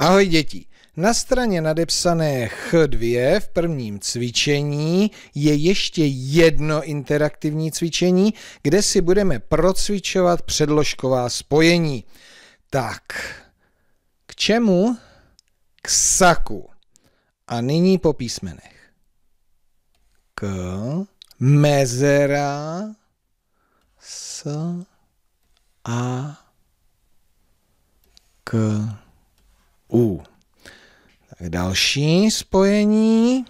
Ahoj děti. Na straně nadepsané H2 v prvním cvičení je ještě jedno interaktivní cvičení, kde si budeme procvičovat předložková spojení. Tak, k čemu? K saku. A nyní po písmenech. K, mezera, s, a, k. U. Tak další spojení.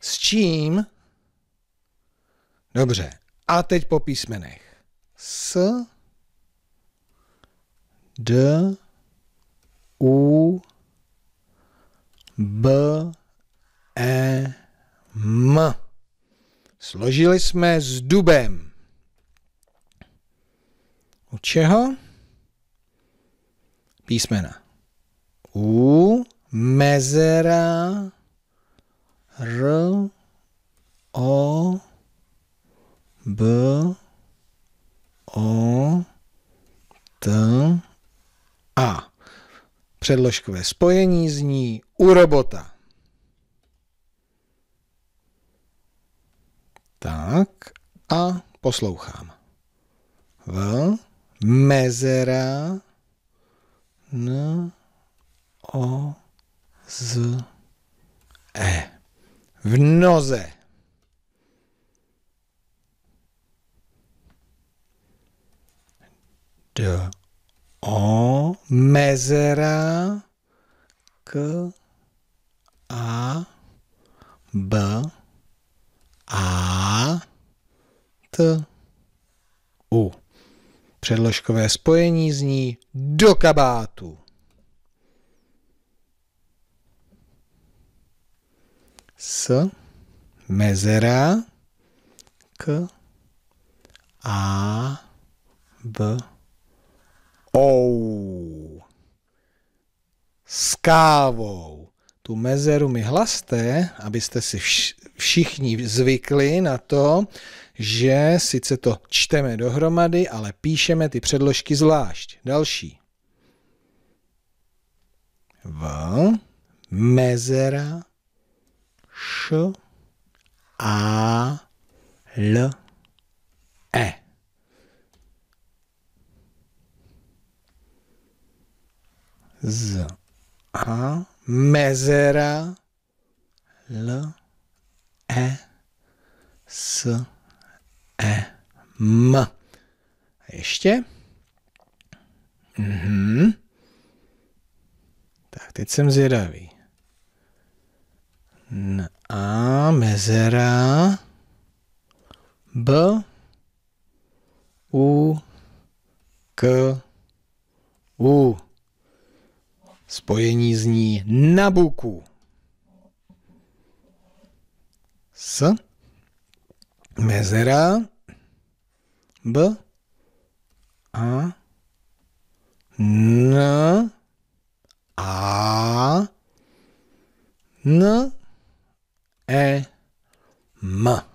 S čím? Dobře. A teď po písmenech. S, D, U, B, E, M. Složili jsme s dubem. U čeho? písmena. U, mezera, r, o, b, o, t, a. Předložkové spojení zní u robota. Tak a poslouchám. V, mezera, N O z E. V noze. D O mezera k a b a t u. Předložkové spojení zní do kabátu. S, mezera, k, a, v, ou. S kávou tu mezeru mi hlaste, abyste si všichni zvykli na to, že sice to čteme dohromady, ale píšeme ty předložky zvlášť. Další. V, mezera, š, a, l, e. Z, a, mezera L E S E M. A ještě. Mhm. Tak teď jsem zvědavý. N A mezera B U K U. Spojení zní Nabuku. S. Mezera. B. A. N. A. N. E. M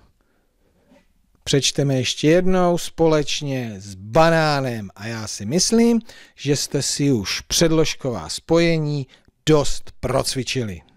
přečteme ještě jednou společně s banánem a já si myslím, že jste si už předložková spojení dost procvičili.